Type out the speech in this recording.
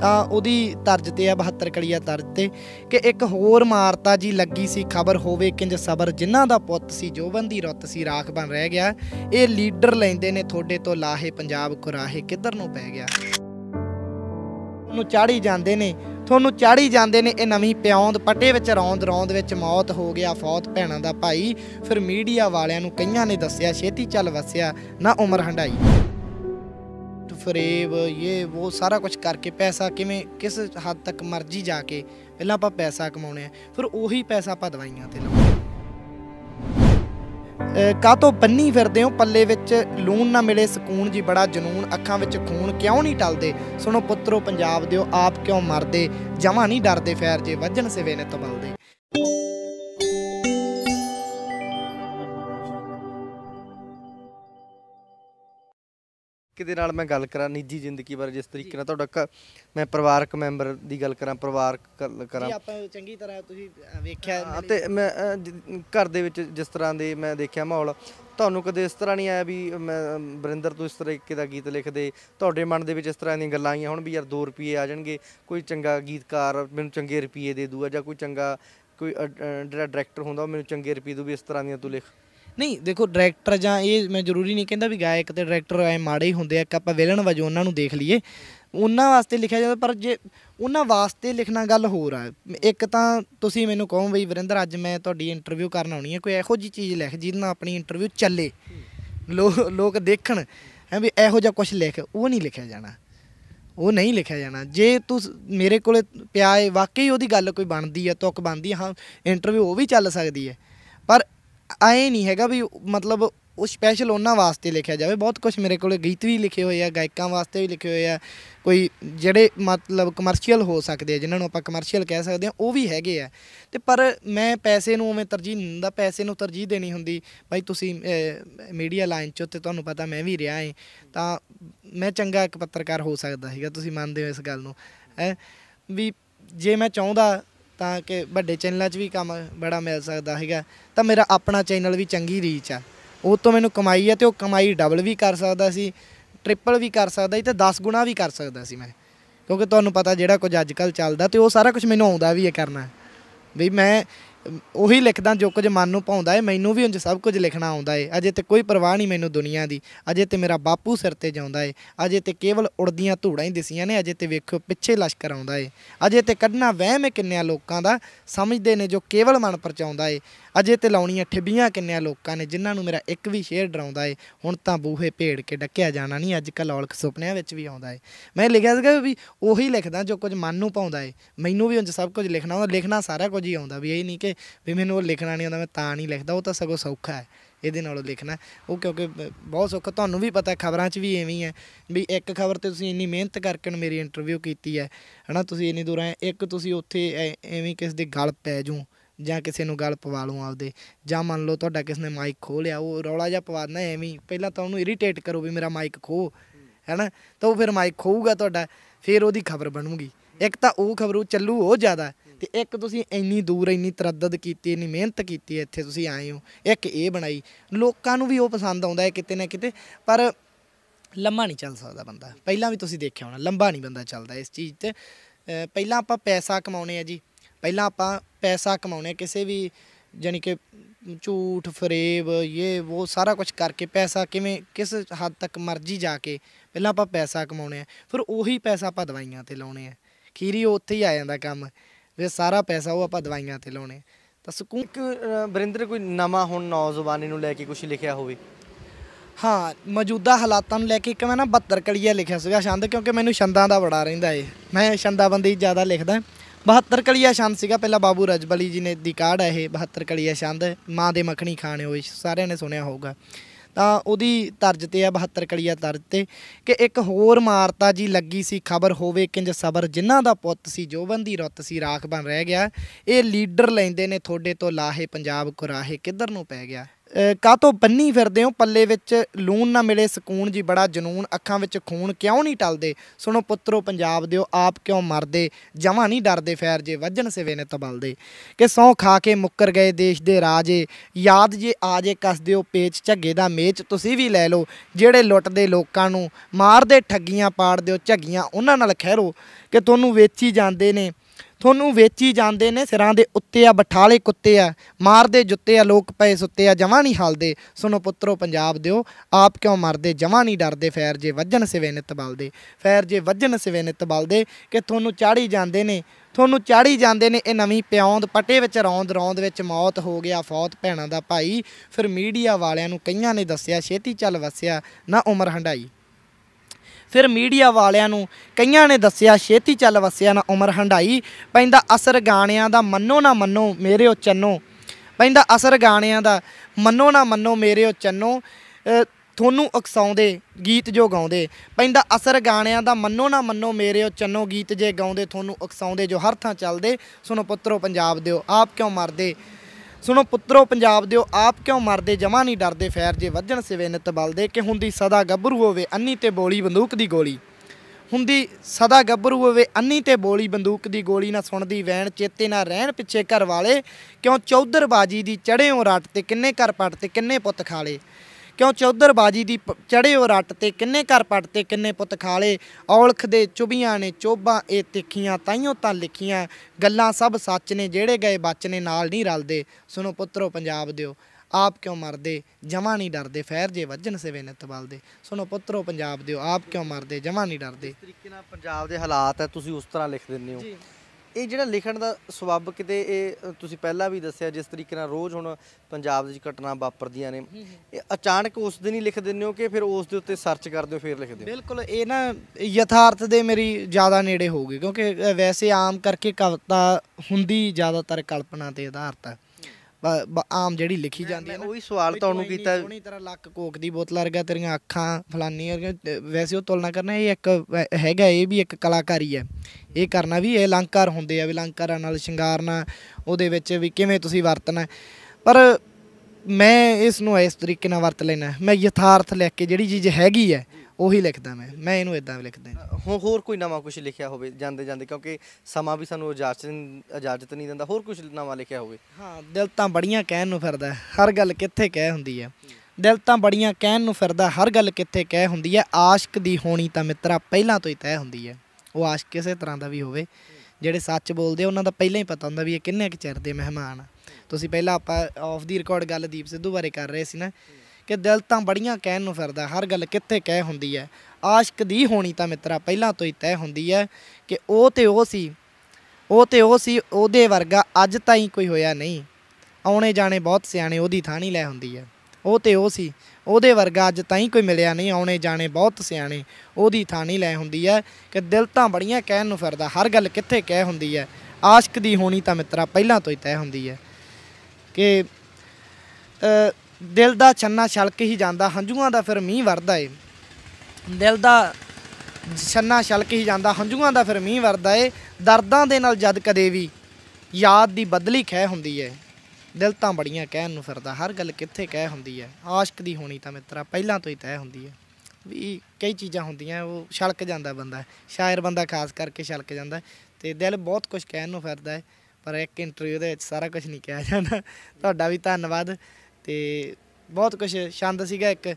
ਤਾਂ ਉਹਦੀ ਤਰਜ ਤੇ ਆ 72 ਕਲੀਆ ਤਰਜ ਤੇ ਕਿ ਇੱਕ ਹੋਰ ਮਾਰਤਾ ਜੀ ਲੱਗੀ ਸੀ ਖਬਰ ਹੋਵੇ ਕਿੰਜ ਸਬਰ ਜਿਨ੍ਹਾਂ ਦਾ ਪੁੱਤ ਸੀ ਜੋਬਨ ਦੀ ਰੁੱਤ ਸੀ ਰਾਖ ਬਣ ਰਹਿ ਗਿਆ ਇਹ ਲੀਡਰ ਲੈਂਦੇ ਨੇ ਥੋੜੇ ਤੋਂ ਲਾਹੇ ਪੰਜਾਬ ਕੁਰਾਹੇ ਕਿੱਧਰ ਨੂੰ ਪੈ ਗਿਆ ਨੂੰ ਚਾੜੀ ਜਾਂਦੇ ਨੇ ਤੁਹਾਨੂੰ ਚਾੜੀ ਜਾਂਦੇ ਨੇ ਇਹ ਨਵੀਂ ਪਿਆਉਂਦ ਪੱਟੇ ਵਿੱਚ ਰੌਂਦ ਰੌਂਦ ਵਿੱਚ ਮੌਤ ਹੋ ਗਿਆ ਫੌਤ ਭੈਣਾਂ ਦਾ ਭਾਈ ਫਿਰ ਮੀਡੀਆ ਵਾਲਿਆਂ ਨੂੰ ਕਈਆਂ ਨੇ ਦੱਸਿਆ ਛੇਤੀ ਚੱਲ ਵਸਿਆ ਨਾ ਉਮਰ ਹੰਡਾਈ ਫਰੇਵ ਇਹ ਉਹ ਸਾਰਾ ਕੁਝ ਕਰਕੇ ਪੈਸਾ ਕਿਵੇਂ ਕਿਸ ਹੱਦ ਤੱਕ ਮਰਜ਼ੀ ਜਾ ਕੇ ਪਹਿਲਾਂ ਆਪਾਂ ਪੈਸਾ ਕਮਾਉਣੇ ਆ ਫਿਰ ਉਹੀ ਪੈਸਾ ਆਪਾਂ ਦਵਾਈਆਂ ਤੇ ਕਾ ਕਾਤੋਂ ਬੰਨੀ ਫਿਰਦੇ ਹੋ ਪੱਲੇ ਵਿੱਚ ਲੂਣ ਨਾ ਮਿਲੇ ਸਕੂਨ ਜੀ ਬੜਾ ਜਨੂਨ ਅੱਖਾਂ ਵਿੱਚ ਖੂਨ ਕਿਉਂ ਨਹੀਂ ਟਲਦੇ ਸੁਣੋ ਪੁੱਤਰੋ ਪੰਜਾਬ ਦਿਓ ਆਪ ਕਿਉਂ ਮਰਦੇ ਜਮਾਂ ਨਹੀਂ ਡਰਦੇ ਫੈਰ ਜੇ ਵੱਜਣ ਸਿਵੇ ਨੇ ਤਬਲਦੇ ਕਿਹਦੇ ਨਾਲ ਮੈਂ ਗੱਲ ਕਰਾਂ ਨਿੱਜੀ ਜ਼ਿੰਦਗੀ ਬਾਰੇ ਜਿਸ ਤਰੀਕੇ ਨਾਲ ਤੁਹਾਡਾ ਮੈਂ ਪਰਿਵਾਰਕ ਮੈਂਬਰ ਦੀ ਗੱਲ ਕਰਾਂ ਪਰਿਵਾਰਕ ਕਰਾਂ ਜੀ ਆਪਾਂ ਚੰਗੀ ਤਰ੍ਹਾਂ ਤੁਸੀਂ ਵੇਖਿਆ ਤੇ ਮੈਂ ਘਰ ਦੇ ਵਿੱਚ ਜਿਸ ਤਰ੍ਹਾਂ ਦੇ ਮੈਂ ਦੇਖਿਆ ਮਾਹੌਲ ਤੁਹਾਨੂੰ ਕਦੇ ਇਸ ਤਰ੍ਹਾਂ ਨਹੀਂ ਆਇਆ ਵੀ ਮੈਂ ਬਰਿੰਦਰ ਤੋਂ ਤੂੰ ਇਸ ਤਰੀਕੇ ਦਾ ਗੀਤ ਲਿਖਦੇ ਤੁਹਾਡੇ ਮਨ ਦੇ ਵਿੱਚ ਇਸ ਤਰ੍ਹਾਂ ਦੀਆਂ ਗੱਲਾਂ ਆਈਆਂ ਹੁਣ ਵੀ ਯਾਰ 2 ਰੁਪਏ ਆ ਜਾਣਗੇ ਕੋਈ ਚੰਗਾ ਗੀਤਕਾਰ ਮੈਨੂੰ ਚੰਗੇ ਰੁਪਏ ਦੇ ਦੂਗਾ ਜਾਂ ਕੋਈ ਚੰਗਾ ਕੋਈ ਜਿਹੜਾ ਡਾਇਰੈਕਟਰ ਹੁੰਦਾ ਉਹ ਮੈਨੂੰ ਚੰਗੇ ਰੁਪਏ ਦੂ ਵੀ ਇਸ ਤਰ੍ਹਾਂ ਦੀਆਂ ਤੂੰ ਲਿਖ ਨਹੀਂ ਦੇਖੋ ਡਾਇਰੈਕਟਰ ਜਾਂ ਇਹ ਮੈਂ ਜ਼ਰੂਰੀ ਨਹੀਂ ਕਹਿੰਦਾ ਵੀ ਗਾਇਕ ਤੇ ਡਾਇਰੈਕਟਰ ਐ ਮਾੜੇ ਹੀ ਹੁੰਦੇ ਆ ਕਿ ਆਪਾਂ ਵਿਲਨ ਵਜੋਂ ਉਹਨਾਂ ਨੂੰ ਦੇਖ ਲਈਏ ਉਹਨਾਂ ਵਾਸਤੇ ਲਿਖਿਆ ਜਾਂਦਾ ਪਰ ਜੇ ਉਹਨਾਂ ਵਾਸਤੇ ਲਿਖਣਾ ਗੱਲ ਹੋਰ ਆ ਇੱਕ ਤਾਂ ਤੁਸੀਂ ਮੈਨੂੰ ਕਹੋ ਬਈ ਵਰਿੰਦਰ ਅੱਜ ਮੈਂ ਤੁਹਾਡੀ ਇੰਟਰਵਿਊ ਕਰਨ ਆਉਣੀ ਹੈ ਕੋਈ ਇਹੋ ਜੀ ਚੀਜ਼ ਲਿਖ ਜਿਹਦੇ ਨਾਲ ਆਪਣੀ ਇੰਟਰਵਿਊ ਚੱਲੇ ਲੋਕ ਦੇਖਣ ਹੈ ਵੀ ਇਹੋ ਜਿਹਾ ਕੁਝ ਲਿਖ ਉਹ ਨਹੀਂ ਲਿਖਿਆ ਜਾਣਾ ਉਹ ਨਹੀਂ ਲਿਖਿਆ ਜਾਣਾ ਜੇ ਤੂੰ ਮੇਰੇ ਕੋਲੇ ਪਿਆਏ ਵਾਕਈ ਉਹਦੀ ਗੱਲ ਕੋਈ ਬਣਦੀ ਆ ਤੁਕ ਬਣਦੀ ਹਾਂ ਇੰਟਰਵਿਊ ਉਹ ਵੀ ਚੱਲ ਸਕਦੀ ਹੈ ਪਰ ਆਏ ਨਹੀਂ ਹੈਗਾ ਵੀ ਮਤਲਬ ਉਹ ਸਪੈਸ਼ਲ ਉਹਨਾਂ ਵਾਸਤੇ ਲਿਖਿਆ ਜਾਵੇ ਬਹੁਤ ਕੁਝ ਮੇਰੇ ਕੋਲੇ ਗੀਤ ਵੀ ਲਿਖੇ ਹੋਏ ਆ ਗਾਇਕਾਂ ਵਾਸਤੇ ਵੀ ਲਿਖੇ ਹੋਏ ਆ ਕੋਈ ਜਿਹੜੇ ਮਤਲਬ ਕਮਰਸ਼ੀਅਲ ਹੋ ਸਕਦੇ ਆ ਜਿਨ੍ਹਾਂ ਨੂੰ ਆਪਾਂ ਕਮਰਸ਼ੀਅਲ ਕਹਿ ਸਕਦੇ ਆ ਉਹ ਵੀ ਹੈਗੇ ਆ ਤੇ ਪਰ ਮੈਂ ਪੈਸੇ ਨੂੰ ਉਵੇਂ ਤਰਜੀਹ ਨਹੀਂ ਦਿੰਦਾ ਪੈਸੇ ਨੂੰ ਤਰਜੀਹ ਦੇਣੀ ਹੁੰਦੀ ਬਾਈ ਤੁਸੀਂ ਮੀਡੀਆ ਲਾਈਨ 'ਚ ਤੇ ਤੁਹਾਨੂੰ ਪਤਾ ਮੈਂ ਵੀ ਰਿਹਾ ਏ ਤਾਂ ਮੈਂ ਚੰਗਾ ਇੱਕ ਪੱਤਰਕਾਰ ਹੋ ਸਕਦਾ ਹੈਗਾ ਤੁਸੀਂ ਮੰਨਦੇ ਹੋ ਇਸ ਗੱਲ ਨੂੰ ਹੈ ਵੀ ਜੇ ਮੈਂ ਚਾਹੁੰਦਾ ਤਾਂ ਕਿ ਵੱਡੇ ਚੈਨਲਾਂ 'ਚ ਵੀ ਕੰਮ ਬੜਾ ਮਿਲ ਸਕਦਾ ਹੈਗਾ ਤਾਂ ਮੇਰਾ ਆਪਣਾ ਚੈਨਲ ਵੀ ਚੰਗੀ ਰੀਚ ਆ ਉਹ ਤੋਂ ਮੈਨੂੰ ਕਮਾਈ ਆ ਤੇ ਉਹ ਕਮਾਈ ਡਬਲ ਵੀ ਕਰ ਸਕਦਾ ਸੀ ਟ੍ਰਿਪਲ ਵੀ ਕਰ ਸਕਦਾ ਸੀ ਤੇ 10 ਗੁਣਾ ਵੀ ਕਰ ਸਕਦਾ ਸੀ ਮੈਂ ਕਿਉਂਕਿ ਤੁਹਾਨੂੰ ਪਤਾ ਜਿਹੜਾ ਕੁਝ ਅੱਜ ਕੱਲ ਚੱਲਦਾ ਤੇ ਉਹ ਸਾਰਾ ਕੁਝ ਮੈਨੂੰ ਆਉਂਦਾ ਵੀ ਹੈ ਕਰਨਾ ਵੀ ਮੈਂ ਉਹੀ ਲਿਖਦਾ ਜੋ ਕੁਝ ਮਨ ਨੂੰ ਪਾਉਂਦਾ ਏ ਮੈਨੂੰ ਵੀ ਉਂਝ ਸਭ ਕੁਝ ਲਿਖਣਾ ਆਉਂਦਾ ਏ ਅਜੇ ਤੇ ਕੋਈ ਪਰਵਾਹ ਨਹੀਂ ਮੈਨੂੰ ਦੁਨੀਆ ਦੀ ਅਜੇ ਤੇ ਮੇਰਾ ਬਾਪੂ ਸਿਰ ਤੇ ਜਾਂਦਾ ਏ ਅਜੇ ਤੇ ਕੇਵਲ ਉੜਦੀਆਂ ਧੂੜਾਂ ਹੀ ਦਿਸੀਆਂ ਨੇ ਅਜੇ ਤੇ ਵੇਖੋ ਪਿੱਛੇ ਲਸ਼ਕਰ ਆਉਂਦਾ ਏ ਅਜੇ ਤੇ ਕੱਢਣਾ ਵਹਿਮ ਏ ਕਿੰਨਿਆਂ ਲੋਕਾਂ ਦਾ ਸਮਝਦੇ ਨੇ ਜੋ ਕੇਵਲ ਮਨ ਪਰਚਾਉਂਦਾ ਏ ਅਜੇ ਤੇ ਲਾਉਣੀਆਂ ਠਿੱਬੀਆਂ ਕਿੰਨਿਆਂ ਲੋਕਾਂ ਨੇ ਜਿਨ੍ਹਾਂ ਨੂੰ ਮੇਰਾ ਇੱਕ ਵੀ ਸ਼ੇਅਰ ਡਰਾਉਂਦਾ ਏ ਹੁਣ ਤਾਂ ਬੂਹੇ ਭੇੜ ਕੇ ਡੱਕਿਆ ਜਾਣਾ ਨਹੀਂ ਅੱਜ ਕੱਲ ਔਲਖ ਸੁਪਨਿਆਂ ਵਿੱਚ ਵੀ ਆਉਂਦਾ ਏ ਮੈਂ ਲਿਖਿਆ ਸੀਗਾ ਵੀ ਉਹੀ ਲਿਖਦਾ ਜੋ ਕੁਝ ਮਨ ਨੂੰ ਪਾਉਂਦਾ ਏ ਮੈਨੂੰ ਵੀ ਉਂਝ ਸਭ ਕੁਝ ਲਿਖਣਾ ਆਉਂਦਾ ਲਿਖਣਾ ਸਾਰਾ ਕੁਝ ਹੀ ਆਉਂਦਾ ਵੀ ਇਹ ਨਹੀਂ ਕਿ ਵੀ ਮੈਨੂੰ ਉਹ ਲਿਖਣਾ ਨਹੀਂ ਆਉਂਦਾ ਮੈਂ ਤਾਂ ਨਹੀਂ ਲਿਖਦਾ ਉਹ ਤਾਂ ਸਗੋਂ ਸੌਖਾ ਏ ਇਹਦੇ ਨਾਲੋਂ ਲਿਖਣਾ ਉਹ ਕਿਉਂਕਿ ਬਹੁਤ ਸੌਖਾ ਤੁਹਾਨੂੰ ਵੀ ਪਤਾ ਖਬਰਾਂ 'ਚ ਵੀ ਐਵੇਂ ਹੈ ਵੀ ਇੱਕ ਖਬਰ ਤੇ ਤੁਸੀਂ ਇੰਨੀ ਮਿਹਨਤ ਕਰਕੇ ਮੇਰੀ ਇੰਟਰਵਿਊ ਕੀਤੀ ਹੈ ਹਨਾ ਤੁਸੀਂ ਇੰਨੀ ਦੂਰ ਆਏ ਇੱਕ ਤੁਸੀਂ ਉੱਥੇ ਐਵੇਂ ਕਿਸ ਦੇ ਗਲ ਪੈ ਜੂ ਜਾਂ ਕਿਸੇ ਨੂੰ ਗੱਲ ਪਵਾ ਲਵਾਂ ਆਪਦੇ ਜਾਂ ਮੰਨ ਲਓ ਤੁਹਾਡਾ ਕਿਸ ਨੇ ਮਾਈਕ ਖੋ ਲਿਆ ਉਹ ਰੌਲਾ ਜਾਂ ਪਵਾ ਐਵੇਂ ਪਹਿਲਾਂ ਤਾਂ ਉਹਨੂੰ ਇਰੀਟੇਟ ਕਰੋ ਵੀ ਮੇਰਾ ਮਾਈਕ ਖੋ ਹੈਨਾ ਤਾਂ ਉਹ ਫਿਰ ਮਾਈਕ ਖੋਊਗਾ ਤੁਹਾਡਾ ਫਿਰ ਉਹਦੀ ਖਬਰ ਬਣੂਗੀ ਇੱਕ ਤਾਂ ਉਹ ਖਬਰ ਉਹ ਚੱਲੂ ਉਹ ਜ਼ਿਆਦਾ ਤੇ ਇੱਕ ਤੁਸੀਂ ਇੰਨੀ ਦੂਰ ਇੰਨੀ ਤਰੱਦਦ ਕੀਤੀ ਇੰਨੀ ਮਿਹਨਤ ਕੀਤੀ ਇੱਥੇ ਤੁਸੀਂ ਆਏ ਹੋ ਇੱਕ ਇਹ ਬਣਾਈ ਲੋਕਾਂ ਨੂੰ ਵੀ ਉਹ ਪਸੰਦ ਆਉਂਦਾ ਹੈ ਕਿਤੇ ਨਾ ਕਿਤੇ ਪਰ ਲੰਮਾ ਨਹੀਂ ਚੱਲ ਸਕਦਾ ਬੰਦਾ ਪਹਿਲਾਂ ਵੀ ਤੁਸੀਂ ਦੇਖਿਆ ਹੋਣਾ ਲੰਬਾ ਨਹੀਂ ਬੰਦਾ ਚੱਲਦਾ ਇਸ ਚੀਜ਼ ਤੇ ਪਹਿਲਾਂ ਆਪਾਂ ਪੈਸਾ ਕਮਾਉਣੇ ਆ ਜੀ ਪਹਿਲਾਂ ਆਪਾਂ ਪੈਸਾ ਕਮਾਉਣੇ ਕਿਸੇ ਵੀ ਯਾਨੀ ਕਿ ਝੂਠ ਫਰੇਬ ਇਹ ਉਹ ਸਾਰਾ ਕੁਝ ਕਰਕੇ ਪੈਸਾ ਕਿਵੇਂ ਕਿਸ ਹੱਦ ਤੱਕ ਮਰਜ਼ੀ ਜਾ ਕੇ ਪਹਿਲਾਂ ਆਪਾਂ ਪੈਸਾ ਕਮਾਉਣੇ ਆ ਫਿਰ ਉਹੀ ਪੈਸਾ ਆਪਾਂ ਦਵਾਈਆਂ ਤੇ ਲਾਉਣੇ ਆ ਖੀਰੀ ਉੱਥੇ ਹੀ ਆ ਜਾਂਦਾ ਕੰਮ ਵੀ ਸਾਰਾ ਪੈਸਾ ਉਹ ਆਪਾਂ ਦਵਾਈਆਂ ਤੇ ਲਾਉਣੇ ਤਾਂ ਸਕੂਨ ਇੱਕ ਬਰਿੰਦਰ ਕੋਈ ਨਵਾਂ ਹੁਣ ਨੌਜਵਾਨੀ ਨੂੰ ਲੈ ਕੇ ਕੁਝ ਲਿਖਿਆ ਹੋਵੇ ਹਾਂ ਮੌਜੂਦਾ ਹਾਲਾਤਾਂ ਨੂੰ ਲੈ ਕੇ ਇੱਕ ਮੈਂ ਨਾ 72 ਕਲੀਆ ਲਿਖਿਆ ਸੀਗਾ ਛੰਦ ਕਿਉਂਕਿ ਮੈਨੂੰ ਛੰਦਾਂ ਦਾ ਬੜਾ ਰਹਿੰਦਾ ਏ ਮੈਂ ਬੰਦੀ ਜ਼ਿਆਦਾ ਲਿਖਦਾ 72 ਕਲੀਆ ਛੰਦ ਸੀਗਾ ਪਹਿਲਾਂ ਬਾਬੂ ਰਜਬਲੀ ਜੀ ਨੇ ਦੀ ਕਾਢ ਹੈ ਇਹ 72 ਕਲੀਆ ਛੰਦ ਮਾਂ ਦੇ ਮੱਖਣੀ ਖਾਣੇ ਹੋਏ ਸਾਰਿਆਂ ਨੇ ਸੁਣਿਆ ਹੋਊਗਾ ਤਾਂ ਉਹਦੀ ਤਰਜ ਤੇ ਆ 72 ਕਲੀਆ ਤਰਜ ਤੇ ਕਿ ਇੱਕ ਹੋਰ ਮਾਰਤਾ ਜੀ ਲੱਗੀ ਸੀ ਖਬਰ ਹੋਵੇ ਕਿੰਜ ਸਬਰ ਜਿਨ੍ਹਾਂ ਦਾ ਪੁੱਤ ਸੀ ਜੋਬਨ ਦੀ ਰੁੱਤ ਸੀ ਰਾਖ ਬਣ ਰਹਿ ਗਿਆ ਇਹ ਲੀਡਰ ਲੈਂਦੇ ਨੇ ਥੋੜੇ ਤੋਂ ਲਾਹੇ ਪੰਜਾਬ ਕੁਰਾਹੇ ਕਿੱਧਰ ਨੂੰ ਪੈ ਗਿਆ ਕਾਤੋਂ ਬੰਨੀ ਫਿਰਦੇ ਹੋ ਪੱਲੇ ਵਿੱਚ ਲੂਣ ਨਾ ਮਿਲੇ ਸਕੂਨ ਜੀ ਬੜਾ ਜਨੂਨ ਅੱਖਾਂ ਵਿੱਚ ਖੂਨ ਕਿਉਂ ਨਹੀਂ ਟਲਦੇ ਸੁਣੋ ਪੁੱਤਰੋ ਪੰਜਾਬ ਦਿਓ ਆਪ ਕਿਉਂ ਮਰਦੇ ਜਵਾਂ ਨਹੀਂ ਡਰਦੇ ਫੈਰ ਜੇ ਵੱਜਣ ਸਿਵੇ ਨੇ ਤਬਲਦੇ ਕਿ ਸੌ ਖਾ ਕੇ ਮੁੱਕਰ ਗਏ ਦੇਸ਼ ਦੇ ਰਾਜੇ ਯਾਦ ਜੇ ਆਜੇ ਕੱਸ ਦਿਓ ਪੇਚ ਝੱਗੇ ਦਾ ਮੇਚ ਤੁਸੀਂ ਵੀ ਲੈ ਲਓ ਜਿਹੜੇ ਲੁੱਟਦੇ ਲੋਕਾਂ ਨੂੰ ਮਾਰਦੇ ਠੱਗੀਆਂ ਪਾੜ ਦਿਓ ਝੱਗੀਆਂ ਉਹਨਾਂ ਨਾਲ ਖਹਿਰੋ ਕਿ ਤੁਹਾਨੂੰ ਵੇਚੀ ਜਾਂਦੇ ਨੇ ਤੁਹਾਨੂੰ ਵੇਚੀ ਜਾਂਦੇ ਨੇ ਸਿਰਾਂ ਦੇ ਉੱਤੇ ਆ ਬਠਾਲੇ ਕੁੱਤੇ ਆ ਮਾਰਦੇ ਜੁੱਤੇ ਆ ਲੋਕ ਪਏ ਸੁੱਤੇ ਆ ਜਮਾਂ ਨਹੀਂ ਹਾਲਦੇ ਸੁਣੋ ਪੁੱਤਰੋ ਪੰਜਾਬ ਦਿਓ ਆਪ ਕਿਉਂ ਮਰਦੇ ਜਮਾਂ ਨਹੀਂ ਡਰਦੇ ਫੈਰ ਜੇ ਵੱਜਣ ਸਿਵੇ ਨਿਤ ਬਲਦੇ ਫੈਰ ਜੇ ਵੱਜਣ ਸਿਵੇ ਨਿਤ ਬਲਦੇ ਕਿ ਤੁਹਾਨੂੰ ਚਾੜੀ ਜਾਂਦੇ ਨੇ ਤੁਹਾਨੂੰ ਚਾੜੀ ਜਾਂਦੇ ਨੇ ਇਹ ਨਵੀਂ ਪਿਆਉਂਦ ਪਟੇ ਵਿੱਚ ਰੌਂਦ ਰੌਂਦ ਵਿੱਚ ਮੌਤ ਹੋ ਗਿਆ ਫੌਤ ਭੈਣਾ ਦਾ ਭਾਈ ਫਿਰ ਮੀਡੀਆ ਵਾਲਿਆਂ ਨੂੰ ਕਈਆਂ ਨੇ ਦੱਸਿਆ ਛੇਤੀ ਚੱਲ ਵਸਿਆ ਨਾ ਉਮਰ ਹੰਡਾਈ ਫਿਰ ਮੀਡੀਆ ਵਾਲਿਆਂ ਨੂੰ ਕਈਆਂ ਨੇ ਦੱਸਿਆ ਛੇਤੀ ਚੱਲ ਵਸਿਆ ਨਾ ਉਮਰ ਹੰਡਾਈ ਪੈਂਦਾ ਅਸਰ ਗਾਣਿਆਂ ਦਾ ਮੰਨੋ ਨਾ ਮੰਨੋ ਮੇਰੇ ਉਹ ਚੰਨੋ ਪੈਂਦਾ ਅਸਰ ਗਾਣਿਆਂ ਦਾ ਮੰਨੋ ਨਾ ਮੰਨੋ ਮੇਰੇ ਉਹ ਚੰਨੋ ਤੁਹਾਨੂੰ ਉਕਸਾਉਂਦੇ ਗੀਤ ਜੋ ਗਾਉਂਦੇ ਪੈਂਦਾ ਅਸਰ ਗਾਣਿਆਂ ਦਾ ਮੰਨੋ ਨਾ ਮੰਨੋ ਮੇਰੇ ਉਹ ਚੰਨੋ ਗੀਤ ਜੇ ਗਾਉਂਦੇ ਤੁਹਾਨੂੰ ਉਕਸਾਉਂਦੇ ਜੋ ਹਰ ਥਾਂ ਚੱਲਦੇ ਸੁਣੋ ਪੁੱਤਰੋ ਪੰਜਾਬ ਦਿਓ ਆਪ ਕਿਉਂ ਮਰਦੇ ਸੁਣੋ ਪੁੱਤਰੋ ਪੰਜਾਬ ਦਿਓ ਆਪ ਕਿਉਂ ਮਰਦੇ ਜਮਾ ਨਹੀਂ ਡਰਦੇ ਫੈਰ ਜੇ ਵੱਜਣ ਸਿਵੇ ਨਿਤ ਬਲਦੇ ਕਿ ਹੁੰਦੀ ਸਦਾ ਗੱਭਰੂ ਹੋਵੇ ਅੰਨੀ ਤੇ ਬੋਲੀ ਬੰਦੂਕ ਦੀ ਗੋਲੀ ਹੁੰਦੀ ਸਦਾ ਗੱਭਰੂ ਹੋਵੇ ਅੰਨੀ ਤੇ ਬੋਲੀ ਬੰਦੂਕ ਦੀ ਗੋਲੀ ਨਾ ਸੁਣਦੀ ਵੈਣ ਚੇਤੇ ਨਾ ਰਹਿਣ ਪਿੱਛੇ ਘਰ ਵਾਲੇ ਕਿਉਂ ਚੌਧਰ ਬਾਜੀ ਦੀ ਚੜ੍ਹੇ ਹੋ ਤੇ ਕਿੰਨੇ ਘਰ ਪਾਟ ਤੇ ਕਿੰਨੇ ਪੁੱਤ ਖਾਲੇ ਕਿਉਂ ਬਾਜੀ ਦੀ ਚੜੇ ਉਹ ਰੱਟ ਤੇ ਕਿੰਨੇ ਘਰ ਪੜ ਤੇ ਕਿੰਨੇ ਪੁੱਤ ਖਾਲੇ ਔਲਖ ਦੇ ਚੁਬੀਆਂ ਨੇ ਚੋਬਾਂ ਇਹ ਤਿੱਖੀਆਂ ਤਾਈਓ ਤਾਂ ਲਿਖੀਆਂ ਗੱਲਾਂ ਸਭ ਸੱਚ ਨੇ ਜਿਹੜੇ ਗਏ ਬੱਚ ਨੇ ਨਾਲ ਨਹੀਂ ਰਲਦੇ ਸੁਣੋ ਪੁੱਤਰੋ ਪੰਜਾਬ ਦਿਓ ਆਪ ਕਿਉਂ ਮਰਦੇ ਜਮਾਂ ਨਹੀਂ ਡਰਦੇ ਫੈਰ ਜੇ ਵੱਜਣ ਸੇ ਵੇਨਤ ਬਲਦੇ ਸੁਣੋ ਪੁੱਤਰੋ ਪੰਜਾਬ ਦਿਓ ਆਪ ਕਿਉਂ ਮਰਦੇ ਜਮਾਂ ਨਹੀਂ ਡਰਦੇ ਤਰੀਕੇ ਨਾਲ ਪੰਜਾਬ ਦੇ ਹਾਲਾਤ ਹੈ ਤੁਸੀਂ ਉਸ ਤਰ੍ਹਾਂ ਲਿਖ ਦਿੰਦੇ ਹੋ ਇਹ ਜਿਹੜਾ ਲਿਖਣ ਦਾ ਸੁਭਾਅ ਕਿਤੇ ਇਹ ਤੁਸੀਂ ਪਹਿਲਾਂ ਵੀ ਦੱਸਿਆ ਜਿਸ ਤਰੀਕੇ ਨਾਲ ਰੋਜ਼ ਹੁਣ ਪੰਜਾਬ ਦੇ ਵਿੱਚ ਘਟਨਾ ਵਾਪਰਦੀਆਂ ਨੇ ਇਹ ਅਚਾਨਕ ਉਸ ਦਿਨ ਹੀ ਲਿਖ ਦਿੰਦੇ ਹੋ ਕਿ ਫਿਰ ਉਸ ਦੇ ਉੱਤੇ ਸਰਚ ਕਰਦੇ ਹੋ ਫਿਰ ਲਿਖਦੇ ਹੋ ਬਿਲਕੁਲ ਇਹ ਨਾ ਯਥਾਰਥ ਦੇ ਮੇਰੀ ਜ਼ਿਆਦਾ ਨੇੜੇ ਹੋਗੇ ਕਿਉਂਕਿ ਵੈਸੇ ਆਮ ਕਰਕੇ ਕਵਿਤਾ ਹੁੰਦੀ ਜ਼ਿਆਦਾਤਰ ਕਲਪਨਾ ਤੇ ਆਧਾਰਿਤ ਹੈ ਬ- ਆਮ ਜਿਹੜੀ ਲਿਖੀ ਜਾਂਦੀ ਹੈ ਨਾ ਉਹੀ ਸਵਾਲ ਤੁਹਾਨੂੰ ਕੀਤਾ ਕੀਤਾ ਸੋਹਣੀ ਤਰ੍ਹਾਂ ਲੱਕ ਕੋਕ ਦੀ ਬੋਤਲ ਵਰਗਾ ਤੇਰੀਆਂ ਅੱਖਾਂ ਫਲਾਨੀ ਵਰਗਾ ਵੈਸੇ ਉਹ ਤੁਲਨਾ ਕਰਨਾ ਇਹ ਇੱਕ ਹੈਗਾ ਇਹ ਵੀ ਇੱਕ ਕਲਾਕਾਰੀ ਹੈ ਇਹ ਕਰਨਾ ਵੀ ਇਹ ਅਲੰਕਾਰ ਹੁੰਦੇ ਆ ਵੀ ਅਲੰਕਾਰਾਂ ਨਾਲ ਸ਼ਿੰਗਾਰਨਾ ਉਹਦੇ ਵਿੱਚ ਵੀ ਕਿਵੇਂ ਤੁਸੀਂ ਵਰਤਣਾ ਪਰ ਮੈਂ ਇਸ ਨੂੰ ਇਸ ਤਰੀਕੇ ਨਾਲ ਵਰਤ ਲੈਣਾ ਮੈਂ ਯਥਾਰਥ ਲੈ ਕੇ ਜਿਹੜੀ ਚੀਜ਼ ਹੈਗੀ ਹੈ ਉਹੀ ਲਿਖਦਾ ਮੈਂ ਮੈਂ ਇਹਨੂੰ ਇਦਾਂ ਲਿਖਦਾ ਹਾਂ ਹੋਰ ਕੋਈ ਨਵਾਂ ਕੁਝ ਲਿਖਿਆ ਹੋਵੇ ਜਾਂਦੇ ਜਾਂਦੇ ਕਿਉਂਕਿ ਸਮਾਂ ਵੀ ਸਾਨੂੰ ਇਜਾਜ਼ਤ ਇਜਾਜ਼ਤ ਨਹੀਂ ਦਿੰਦਾ ਹੋਰ ਕੁਝ ਨਵਾਂ ਲਿਖਿਆ ਹੋਵੇ ਹਾਂ ਦਿਲ ਤਾਂ ਬੜੀਆਂ ਕਹਿਣ ਨੂੰ ਫਿਰਦਾ ਹੈ, ਹਰ ਗੱਲ ਕਿੱਥੇ ਕਹਿ ਹੁੰਦੀ ਹੈ ਦਿਲ ਤਾਂ ਬੜੀਆਂ ਕਹਿਣ ਨੂੰ ਫਿਰਦਾ ਹਰ ਗੱਲ ਕਿੱਥੇ ਕਹਿ ਹੁੰਦੀ ਹੈ ਆਸ਼ਕ ਦੀ ਹੋਣੀ ਤਾਂ ਮਿੱਤਰਾ ਪਹਿਲਾਂ ਤੋਂ ਹੀ ਤੈਅ ਹੁੰਦੀ ਹੈ ਉਹ ਆਸ਼ਕ ਕਿਸੇ ਤਰ੍ਹਾਂ ਦਾ ਵੀ ਹੋਵੇ ਜਿਹੜੇ ਸੱਚ ਬੋਲਦੇ ਉਹਨਾਂ ਦਾ ਪਹਿਲਾਂ ਹੀ ਪਤਾ ਹੁੰਦਾ ਵੀ ਇਹ ਕਿੰਨੇ ਕਿ ਚਿਰ ਦੇ ਮਹਿਮਾਨ ਤੁਸੀਂ ਪਹਿਲਾਂ ਆਪਾਂ ਆਫ ਦੀ ਰਿਕਾਰਡ ਗੱਲ ਦੀਪ ਸਿੱਧੂ ਬਾਰੇ ਕਰ ਰਹੇ ਸੀ ਨਾ ਕਿ ਦਿਲ ਤਾਂ ਬੜੀਆਂ ਕਹਿਣ ਨੂੰ ਫਿਰਦਾ ਹਰ ਗੱਲ ਕਿੱਥੇ ਕਹਿ ਹੁੰਦੀ ਹੈ ਆਸ਼ਕ ਦੀ ਹੋਣੀ ਤਾਂ ਮਿੱਤਰਾ ਪਹਿਲਾਂ ਤੋਂ ਹੀ ਤੈਅ ਹੁੰਦੀ ਹੈ ਕਿ ਉਹ ਤੇ ਉਹ ਸੀ ਉਹ ਤੇ ਉਹ ਸੀ ਉਹਦੇ ਵਰਗਾ ਅੱਜ ਤਾਈਂ ਕੋਈ ਹੋਇਆ ਨਹੀਂ ਆਉਣੇ ਜਾਣੇ ਬਹੁਤ ਸਿਆਣੇ ਉਹਦੀ ਥਾਂ ਨਹੀਂ ਲੈ ਹੁੰਦੀ ਹੈ ਉਹ ਤੇ ਉਹ ਸੀ ਉਹਦੇ ਵਰਗਾ ਅੱਜ ਤਾਈਂ ਕੋਈ ਮਿਲਿਆ ਨਹੀਂ ਆਉਣੇ ਜਾਣੇ ਬਹੁਤ ਸਿਆਣੇ ਉਹਦੀ ਥਾਂ ਨਹੀਂ ਲੈ ਹੁੰਦੀ ਹੈ ਕਿ ਦਿਲ ਤਾਂ ਬੜੀਆਂ ਕਹਿਣ ਨੂੰ ਫਿਰਦਾ ਹਰ ਗੱਲ ਕਿੱਥੇ ਕਹਿ ਹੁੰਦੀ ਹੈ ਆਸ਼ਕ ਦੀ ਹੋਣੀ ਤਾਂ ਮਿੱਤਰਾ ਪਹਿਲਾਂ ਤੋਂ ਹੀ ਤੈਅ ਹੁੰਦੀ ਹੈ ਕਿ ਦਿਲ ਦਾ ਛੰਨਾ ਛਲਕ ਹੀ ਜਾਂਦਾ ਹੰਝੂਆਂ ਦਾ ਫਿਰ ਮੀਂਹ ਵਰਦਾ ਏ ਦਿਲ ਦਾ ਛੰਨਾ ਛਲਕ ਹੀ ਜਾਂਦਾ ਹੰਝੂਆਂ ਦਾ ਫਿਰ ਮੀਂਹ ਵਰਦਾ ਏ ਦਰਦਾਂ ਦੇ ਨਾਲ ਜਦ ਕਦੇ ਵੀ ਯਾਦ ਦੀ ਬਦਲੀ ਖੈ ਹੁੰਦੀ ਏ ਦਿਲ ਤਾਂ ਬੜੀਆਂ ਕਹਿਣ ਨੂੰ ਫਿਰਦਾ ਹਰ ਗੱਲ ਕਿੱਥੇ ਕਹਿ ਹੁੰਦੀ ਏ ਆਸ਼ਕ ਦੀ ਹੋਣੀ ਤਾਂ ਮਿੱਤਰਾ ਪਹਿਲਾਂ ਤੋਂ ਹੀ ਤੈਅ ਹੁੰਦੀ ਏ ਵੀ ਕਈ ਚੀਜ਼ਾਂ ਹੁੰਦੀਆਂ ਉਹ ਛਲਕ ਜਾਂਦਾ ਬੰਦਾ ਸ਼ਾਇਰ ਬੰਦਾ ਖਾਸ ਕਰਕੇ ਛਲਕ ਜਾਂਦਾ ਤੇ ਦਿਲ ਬਹੁਤ ਕੁਝ ਕਹਿਣ ਨੂੰ ਫਿਰਦਾ ਏ ਪਰ ਇੱਕ ਇੰਟਰਵਿਊ ਦੇ ਵਿੱਚ ਸਾਰਾ ਕੁਝ ਨਹੀਂ ਕਿਹਾ ਜਾਂਦਾ ਤੁਹਾਡਾ ਵੀ ਧੰਨਵਾਦ ਤੇ ਬਹੁਤ ਕੁਝ ਛੰਦ ਸੀਗਾ ਇੱਕ